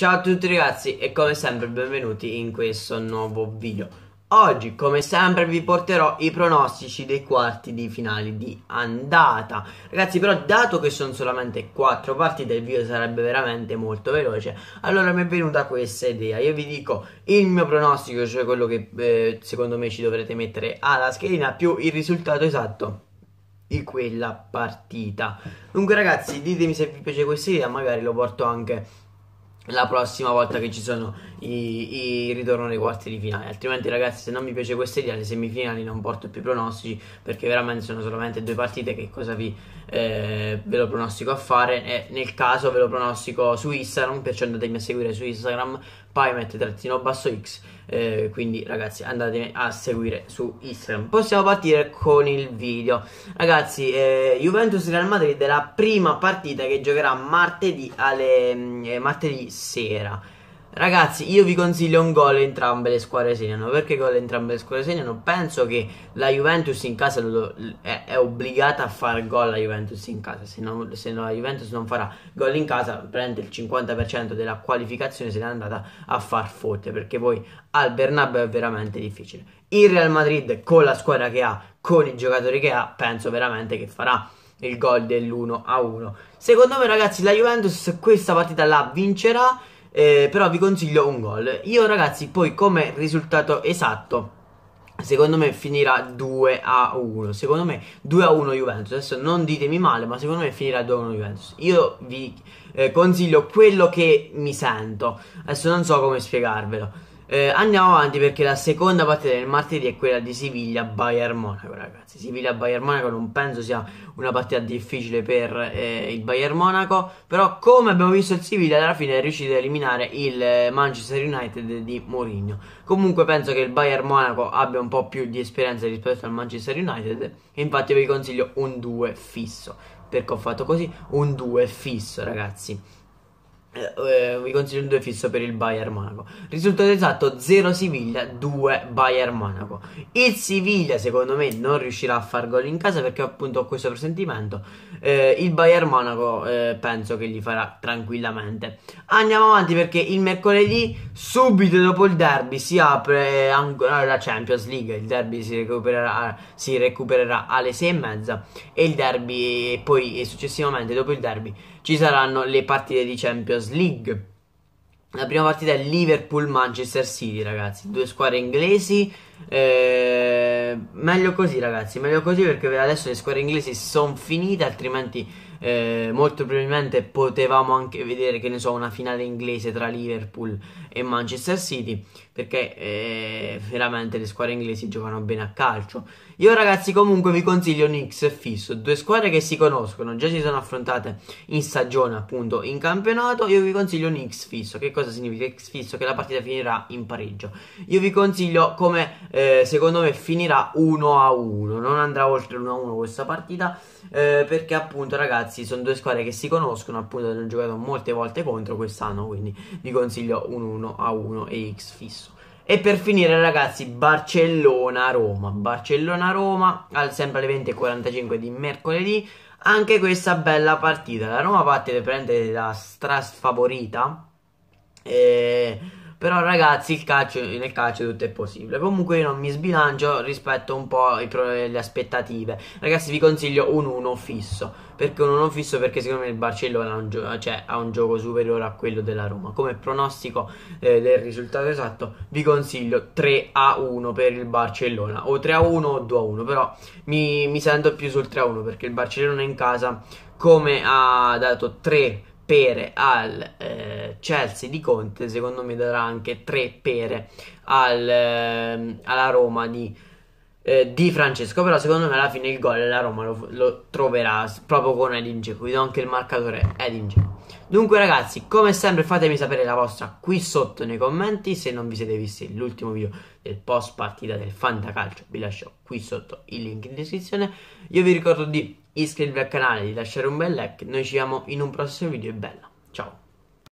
Ciao a tutti ragazzi e come sempre benvenuti in questo nuovo video Oggi come sempre vi porterò i pronostici dei quarti di finale di andata Ragazzi però dato che sono solamente 4 partite il video sarebbe veramente molto veloce Allora mi è venuta questa idea Io vi dico il mio pronostico cioè quello che eh, secondo me ci dovrete mettere alla schedina Più il risultato esatto di quella partita Dunque ragazzi ditemi se vi piace questa idea magari lo porto anche la prossima volta che ci sono i, i ritorno nei quarti di finale. Altrimenti, ragazzi, se non mi piace questa idea, le semifinali non porto più pronostici perché veramente sono solamente due partite. Che cosa vi eh, ve lo pronostico a fare? E nel caso ve lo pronostico su Instagram, perciò andatemi a seguire su Instagram pymet-x. Eh, quindi, ragazzi, andatemi a seguire su Instagram. Possiamo partire con il video. Ragazzi, eh, Juventus Real Madrid è la prima partita che giocherà martedì alle mm, eh, martedì sera. Ragazzi, io vi consiglio un gol entrambe le squadre segnano. Perché gol entrambe le squadre segnano? Penso che la Juventus in casa lo, è, è, obbligata a fare gol la Juventus in casa. Se, non, se no, la Juventus non farà gol in casa, prende il 50% della qualificazione se ne è andata a far fotte. Perché poi al Bernabé è veramente difficile. Il Real Madrid con la squadra che ha, con i giocatori che ha, penso veramente che farà il gol dell'1 a 1. Secondo me, ragazzi, la Juventus questa partita la vincerà. Eh, però vi consiglio un gol. Io, ragazzi, poi come risultato esatto. Secondo me finirà 2 a 1. Secondo me 2 a 1 Juventus. Adesso non ditemi male, ma secondo me finirà 2 a 1 Juventus. Io vi eh, consiglio quello che mi sento. Adesso non so come spiegarvelo. Eh, andiamo avanti perché la seconda partita del martedì è quella di Siviglia-Bayern Monaco, ragazzi. Siviglia-Bayern Monaco non penso sia una partita difficile per eh, il Bayern Monaco, però come abbiamo visto il Siviglia alla fine è riuscito a eliminare il eh, Manchester United di Mourinho. Comunque penso che il Bayern Monaco abbia un po' più di esperienza rispetto al Manchester United e infatti vi consiglio un 2 fisso. Perché ho fatto così? Un 2 fisso, ragazzi eh, vi consiglio un 2 fisso per il Bayern Monaco. Risultato esatto 0 Siviglia, 2 Bayern Monaco. Il Siviglia secondo me non riuscirà a far gol in casa perché appunto ho questo presentimento. Eh, il Bayern Monaco eh, penso che gli farà tranquillamente. Andiamo avanti perché il mercoledì subito dopo il derby si apre ancora la Champions League. Il derby si recupererà, si recupererà alle 6 e mezza e il derby e poi e successivamente dopo il derby ci saranno le partite di Champions Champions League. La prima partita è Liverpool-Manchester City, ragazzi. Due squadre inglesi. Eh, meglio così, ragazzi. Meglio così perché adesso le squadre inglesi sono finite, altrimenti eh, molto probabilmente potevamo anche vedere, che ne so, una finale inglese tra Liverpool e Manchester City, perché eh, veramente le squadre inglesi giocano bene a calcio. Io ragazzi comunque vi consiglio Nix e Fisso, due squadre che si conoscono, già si sono affrontate in stagione appunto in campionato, io vi consiglio Nix Fisso, che cosa significa X Fisso? Che la partita finirà in pareggio. Io vi consiglio come eh, secondo me finirà 1 a 1, non andrà oltre 1 a 1 questa partita, eh, perché appunto ragazzi ragazzi, sono due squadre che si conoscono, appunto hanno giocato molte volte contro quest'anno, quindi vi consiglio un 1 a 1 e X fisso. E per finire ragazzi, Barcellona-Roma, Barcellona-Roma, al sempre alle 20.45 di mercoledì, anche questa bella partita, la Roma parte prendere la strasfavorita, eh, però ragazzi il calcio, nel calcio tutto è possibile. Comunque io non mi sbilancio rispetto un po' le aspettative. Ragazzi vi consiglio un 1 fisso. Perché un 1 fisso? Perché secondo me il Barcellona ha un, gio- cioè, ha un gioco superiore a quello della Roma. Come pronostico eh, del risultato esatto vi consiglio 3 a 1 per il Barcellona. O 3 a 1 o 2 a 1. Però mi, mi sento più sul 3 a 1 perché il Barcellona in casa come ha dato 3 pere al eh, Chelsea di Conte, secondo me darà anche tre pere al, eh, alla Roma di, eh, di, Francesco, però secondo me alla fine il gol la Roma lo, lo troverà proprio con Edin Dzeko, vi do anche il marcatore Edin Dzeko. Dunque ragazzi, come sempre fatemi sapere la vostra qui sotto nei commenti, se non vi siete visti l'ultimo video del post partita del Fantacalcio, vi lascio qui sotto il link in descrizione. Io vi ricordo di iscrivervi al canale, di lasciare un bel like, noi ci vediamo in un prossimo video e bella, ciao!